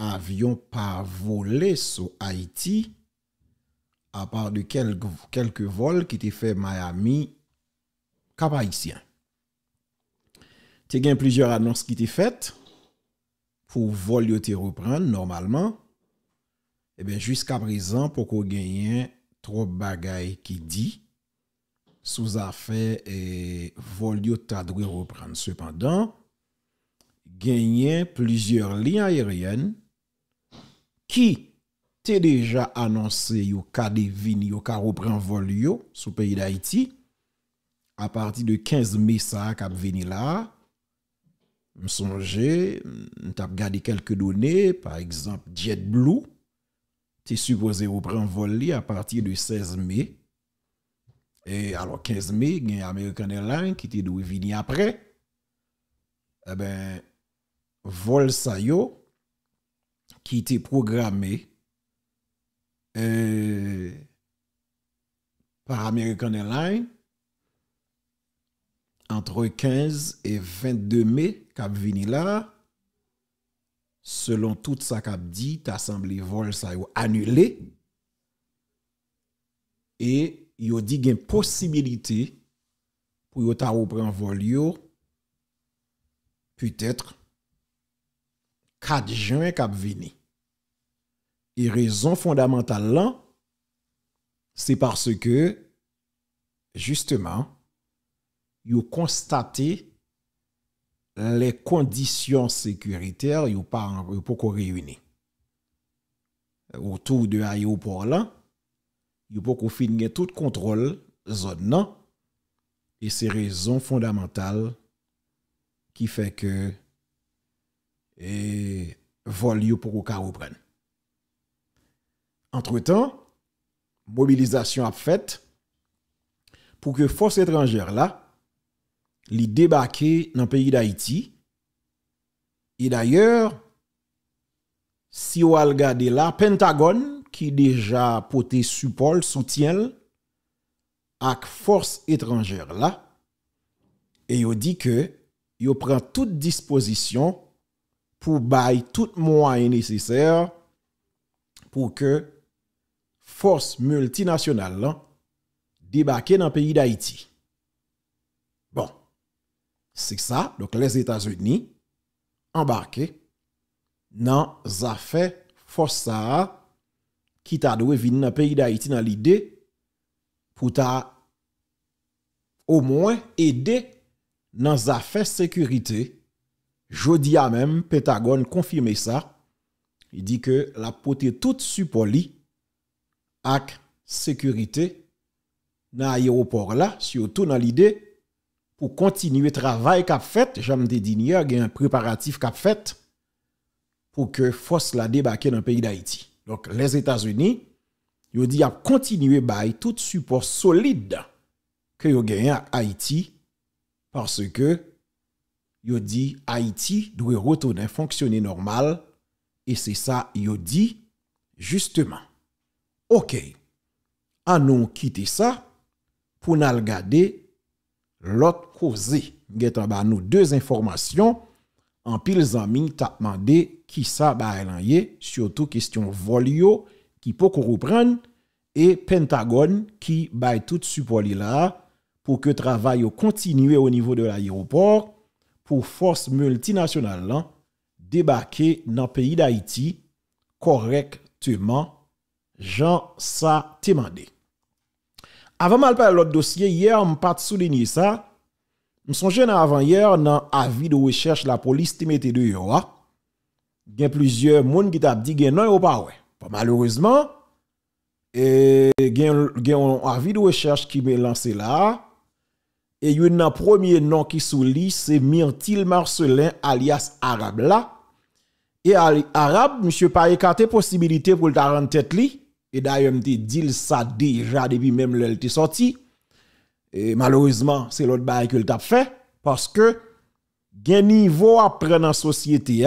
avion pas volé sur Haïti, à part de quelques, quelques vols qui étaient fait Miami, cap haïtien. Tu plusieurs annonces qui étaient faites pour voler te reprendre normalement. Et eh bien jusqu'à présent, pour qu'on gagne trop bagaille qui dit sous affaire et eh, vol reprendre. Cependant, gagné plusieurs lignes aériennes qui t'es déjà annoncé yo ka devine yo ka reprend vol sur sous pays d'Haïti à partir de 15 mai ça k'ap vini là me m'tap gade quelques données par exemple JetBlue t'es supposé reprendre vol li à partir de 16 mai et alors 15 mai gen American Airlines qui t'es venu après eh ben vol sa yo Ki ite programe e, Par American Airlines Entre 15 et 22 me Kap vini la Selon tout sa kap di T'assemble vol sa yo anule E yo di gen posibilite Pou yo ta ou pre an vol yo Petetre Kat jen kap vini. E rezon fondamental lan, se par se ke, justeman, yo konstate, le kondisyon sekuriter yo pou ko reyouni. Ou tou de a yo pou lan, yo pou ko fin gen tout kontrol zon nan, e se rezon fondamental, ki fe ke, et vol pour qu'on reprenne. Entre-temps, mobilisation a faite pour que force étrangère là les débarquer dans le pays d'Haïti. Et d'ailleurs, si vous regardez là, Pentagone, qui déjà poté support, soutien... avec force étrangère là, et il dit que il prend toute disposition pou bay tout mwa e neseyser pou ke fos multinasyonal la debake nan peyi d'Haïti. Bon, se sa, les Etats-Unis embarke nan zafè fos sa ki ta dwe vin nan peyi d'Haïti nan li de pou ta o mwen ede nan zafè sekurite Jeudi à même, Pentagone confirmé ça. Il dit que la portée toute support ak sécurité dans l'aéroport là, surtout dans l'idée pour continuer travail qu'a fait, j'aime dédigner, il y a un préparatif qu'a fait pour que force la débarque dans le pays d'Haïti. Donc les États-Unis, ils ont dit à continuer tout support solide que yo gagné à Haïti parce que Yo di Haiti dwe roto nan fonksyonen normal E se sa yo di Justeman Ok Anon kite sa Pounal gade Lot koze Getan ba nou deus informasyon An pil zamin tapman de Ki sa ba elan ye Siyoto kestyon vol yo Ki pokou repren E Pentagon ki bay tout su poli la Pou ke travay yo kontinue O nivou de l'aeroport pou fos multinasyonal lan debake nan peyi d'Haïti korek tèman jan sa tèman de. Avan mal pa lòt dosye, yè an m pat soudenye sa, m sonje nan avan yè an nan avi d'we chèche la polis tèmè tèdè yo a, gen plizye moun gita bdi gen nan yo pa we. Pa malourezman, gen avi d'we chèche ki me lanse la a, Et il y un premier nom qui sous lit, c'est Mirtil Marcelin, alias Arabe là. Et Arabe, monsieur, pas écarté possibilité pour le rendre tête li. Et d'ailleurs, il dit ça déjà depuis même le sorti. Et malheureusement, c'est l'autre bail que t'a fait. Parce que, gen niveau après dans la société,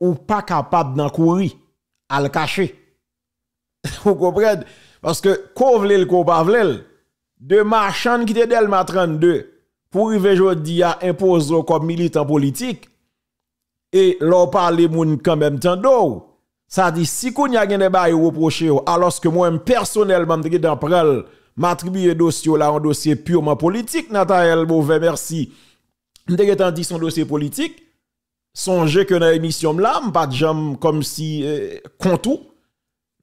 ou pas capable d'en courir, à le cacher. Vous comprenez? Parce que, qu'on le qu'on pas de Marchand qui était ma 32 pour arriver aujourd'hui à imposer comme militant politique et leur parler moun quand même tant d'eau. Ça dit si qu'on y a des de reprocher alors que moi personnellement je dans pral m'attribuer dossier là un dossier purement politique Nathalie Beauvais merci. M'te tant dit son dossier politique songez que dans l'émission là pas de comme si euh,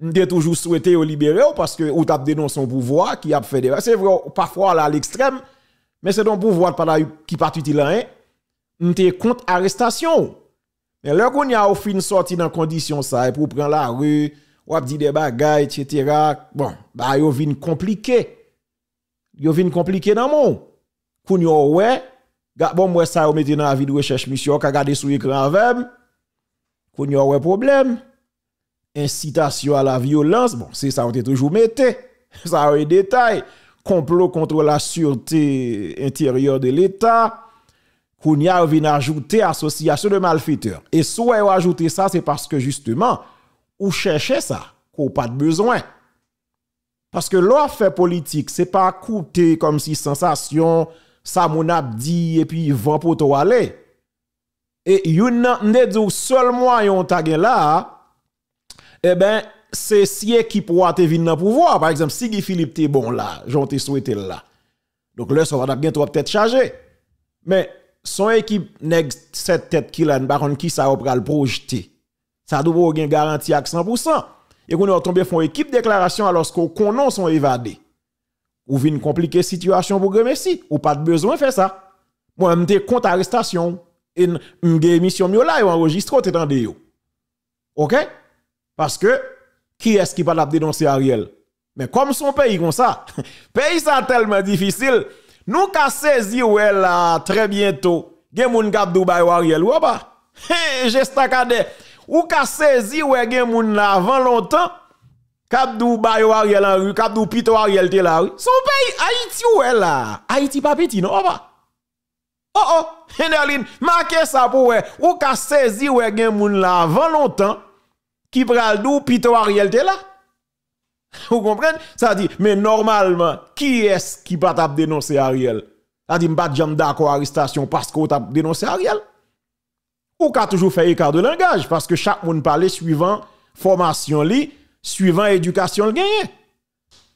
de toujours souhaité au libérer parce que ou dénoncé un son pouvoir qui a fait des c'est vrai parfois à l'extrême mais c'est un pouvoir qui pas utile eh, hein t'es contre arrestation mais là qu'on y a au fin sorti dans condition ça e pour prendre la rue ou a dit des bagailles, etc. bon bah yo vinn compliqué yo vinn compliqué dans mon qu'on a ouais bon moi ça au mettez dans la vie de recherche monsieur a regardé sur l'écran, avec qu'on a ouais problème incitation à la violence, bon, c'est ça on était toujours metté. Ça a eu détail. Complot contre la sûreté intérieure de l'État. Kounia vient ajouter association de malfaiteurs. Et soit vous ajouter ça, c'est parce que justement, vous cherchez ça, qu'on pas de besoin. Parce que l'offre fait politique, c'est pas coûter comme si sensation, ça mon dit, et puis vent pour toi aller. Et yon n'a ne seul moyen t'a là, eh ben, c'est si qui pourra te venir dans pouvoir. Par exemple, si Guy Philippe est bon là, j'en te souhaité là. Donc là, ça va trop peut-être chargé. Mais son équipe nèg cette tête qui là, une baronne qui ça va le projeter. Ça doit avoir une garantie à 100%. Et qu'on est tombé font équipe déclaration alors qu'on connaît son évadé. Ou vient compliquer situation pour Messi, ou pas de besoin faire ça. Moi, te compte arrestation et une émission là, enregistré, t'es dans OK? Parce que, qui est-ce qui va la dénoncer Ariel? Mais comme son pays comme ça, pays ça tellement difficile, nous ka saisi elle là très bientôt. Gen moun kap dubaï ou Ariel ou pas? Je gestakade. Ou ka saisi ouè gen moun là avant longtemps. Kap dou ou Ariel en rue, kap dou pito Ariel te rue. Son pays Haïti ou là. Haïti pas petit non pas? Oh oh, Henderlin, marquez ça pour Ou ka saisi ou gen moun là avant longtemps qui pral dou, pito Ariel te là. Vous comprenez? Ça dit, mais normalement, qui est-ce qui va tap dénoncer Ariel? Ça dit, m'bat jam d'accord arrestation parce qu'on tap dénoncer Ariel. Ou a toujours fait écart de langage parce que chaque monde parle suivant formation li, suivant éducation le gagne.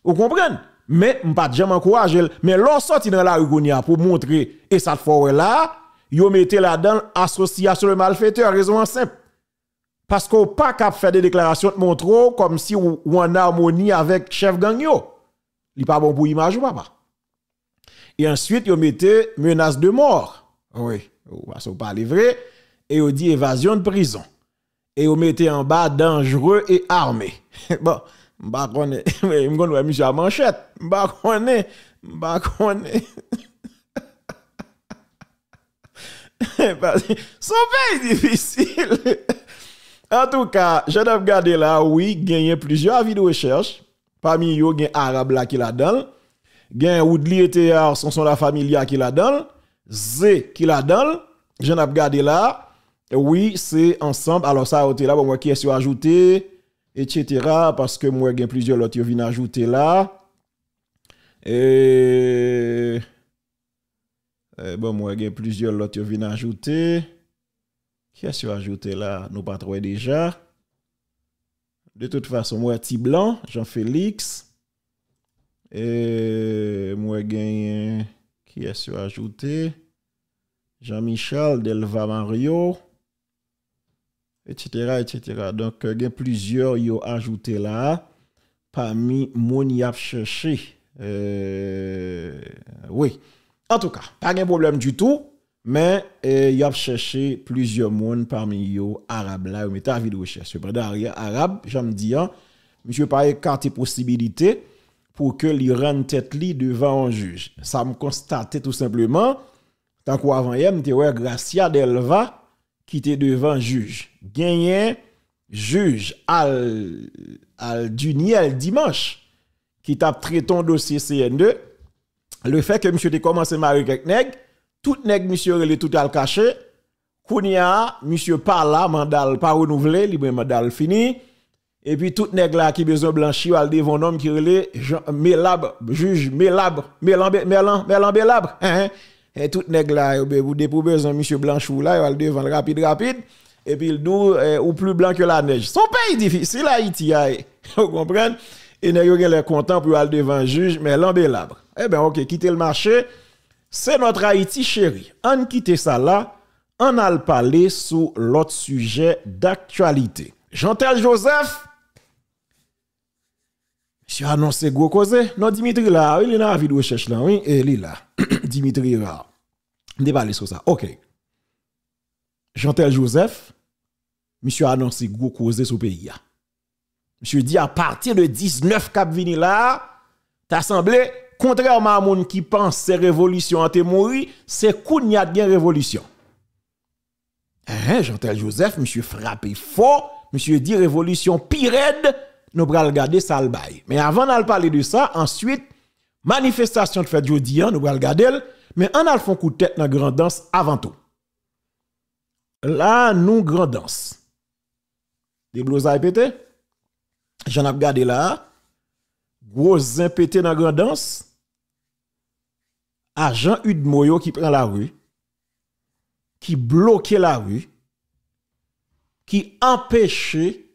Vous comprenez? Mais m'bat jam Ariel, Mais l'on sorti dans la rue pour montrer, et ça fait là, yo mettez là-dedans association de malfaiteurs, raison simple. Parce qu'on pas qu'à faire des déclarations de montre comme si on en harmonie avec chef gang Il Il pas bon pour l'image ou papa. Et ensuite, ils mettaient menace de mort. Ah oui, parce qu'on pas vrai. Et ils dit évasion de prison. Et ils mettaient en bas dangereux et armé. bon, m'ba connais, m'gonne monsieur à manchette. Je ne sais pas... Son pays difficile. En tout cas, je regardé là, oui, a plusieurs avis de recherche. Parmi eux, il y a Arabe là qui la donné. Il y a Woodley et son son la famille qui la donne. Z qui la donne. Je ai regardé là. Oui, c'est ensemble. Alors ça a été là, bon, moi qui est sur ajouté, etc. Parce que moi, il y a plusieurs autres qui viennent ajouter là. Et... Eh, bon, moi, il y a plusieurs autres qui viennent ajouter. Qui a ce ajouter ajouté là Nous pas déjà. De toute façon, moi, petit blanc, Jean-Félix. Et moi, Qui a ce que ajouté Jean-Michel, Delva Mario. Etc. etc. Donc, euh, il y a plusieurs qui ont ajouté là. Parmi mon y cherché. Euh, oui. En tout cas, pas de problème du tout. Mais il eh, a cherché plusieurs monde parmi eux, arabes là, Mais t'as à de recherche. Cependant, arabe, j'aime dire, hein, monsieur pas écarté possibilité pour que l'Iran t'ait li devant un juge. Ça me constatait tout simplement, tant qu'avant hier, m'était ouais Gracia Delva qui était devant juge. Gagné juge al al Duniel dimanche qui tape traité dossier CN2. Le fait que monsieur a commencé à marier avec tout nèg monsieur relé tout al caché kounia monsieur par là mandal pas renouvelé libre mandal fini et puis tout nèg là qui besoin blanchir al devant homme qui relé Melab juge Melab Melan Mélan, Melan hein, hein. et tout nèg là eh, ben, vous pour besoin monsieur blanchou là al devant rapide rapide et puis il nous eh, ou plus blanc que la neige son pays difficile Haïti eh, vous comprenez et nèg les content pour aller devant juge Melan Melab eh ben OK quittez le marché c'est notre Haïti chérie. On quitte ça là, on a parler sur l'autre sujet d'actualité. jean Joseph, monsieur annoncé gros cause. Non, Dimitri là, il est dans la vidéo recherche là, oui, il est là. Dimitri là. parler sur ça. OK. jean Joseph, monsieur annoncé gros cause sur le pays. Monsieur dit à partir de 19 cap vini là, semblé contrairement à moun qui pense ces révolution été mouri, c'est kounya de révolution. Hein, eh, jean Joseph, monsieur frappé fort, monsieur dit révolution pire, nous pral regarder ça le Mais avant d'aller parler de ça, ensuite manifestation de fête dis, hein, nous pral regarder, mais on a le fond coup de tête dans la grande danse avant tout. Là, nous grande danse. Des à pété. J'en ai regardé là. Gros zin dans la grand danse agent Udmoyo qui prend la rue, qui bloquait la rue, qui empêchait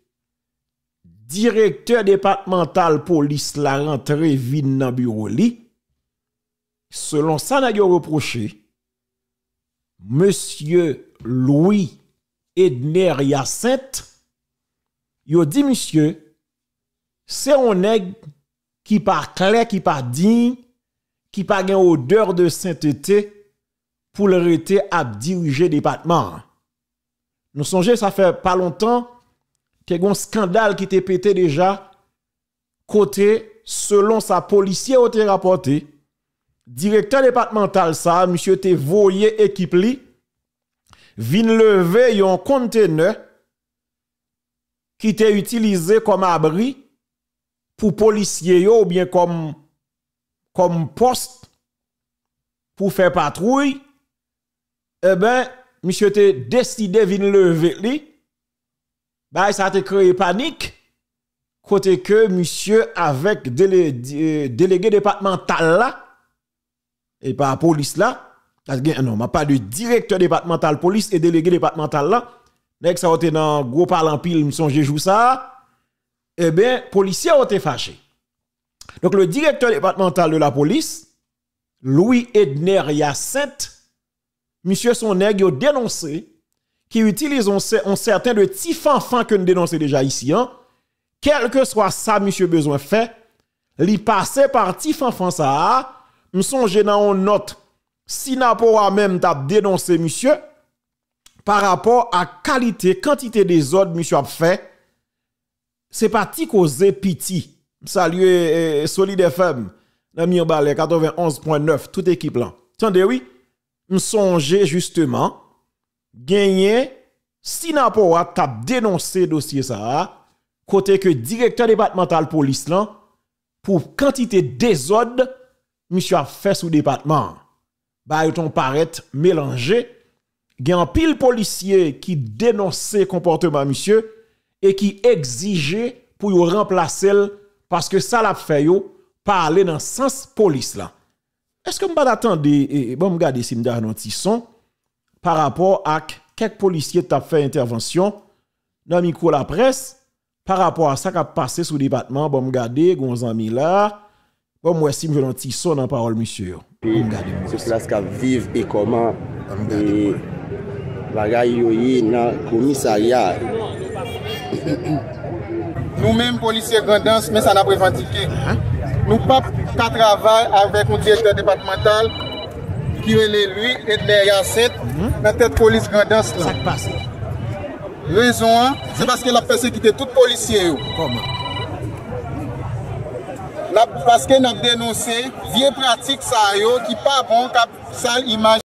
directeur départemental police la rentrée vide dans bureau selon ça reproché monsieur Louis Edner Yacinthe a dit monsieur c'est un nègre qui pas clair qui pas digne ki pa gen odeur de Saint-Eté pou lor ete ap dirije depatman. Nou sonje, sa fe pa lontan, ke yon skandal ki te pete deja, kote, selon sa policie ou te rapote, direktor depatman Talsa, msye te voye ekip li, vin leve yon kontene ki te utilize kom abri pou policie yo ou bien kom comme poste pour faire patrouille, eh bien, monsieur te décidé de lever lui. Bah, ça a créé panique. Côté que monsieur avec euh, délégué départemental là, et pas police là, non, ma pas de directeur départemental police et délégué départemental là, que ça dans gros parlant pile, me joue ça. Eh bien, policier ont été fâché. Donc le directeur départemental de la police, Louis Edner Yasset, monsieur son a dénoncé qui utilise un, certain de petit que nous dénonçons déjà ici. Hein. Quel que soit ça, monsieur besoin fait, li passe par petit ça ça, m'songe dans une note, Si pas même t'a dénoncé monsieur, par rapport à qualité, quantité des ordres monsieur a fait, c'est parti causer pitié salye eh, Solide FM, nan miyo balè, 91.9, tout ekip lan. Tande wè, m sonje, justeman, genye, si nan pou wak, tap denonse dosye sa, kote ke direktè depatmental polis lan, pou kantite dezod, misyo a fè sou depatman. Ba yon ton paret, melange, gen pil polisye, ki denonse komporteman misyo, e ki egzije, pou yon remplase l, parce que ça l'a fait yo parler dans sens police là. Est-ce que pas attendre bon regarder si m'da un petit son par rapport à quelques policiers t'a fait intervention dans micro la presse par rapport à ça qui a passé sous département bon regarder gon ami là bon moi si m'veu un petit son dans parole monsieur. C'est qui qu'a vivre et comment et bagaille yo dans commissariat Nou menm polisye grandans men san ap revantike. Nou pap kat ravay avèk moun direkter debatman tal ki wè lè lwi et lè yasèt nan tèt polisye grandans lan. Sa k pas. Rezon an, se baske la pesè ki te tout polisye yo. Koman? Baske nan denonsè vie pratik sa yo ki pa bon kap sal imaj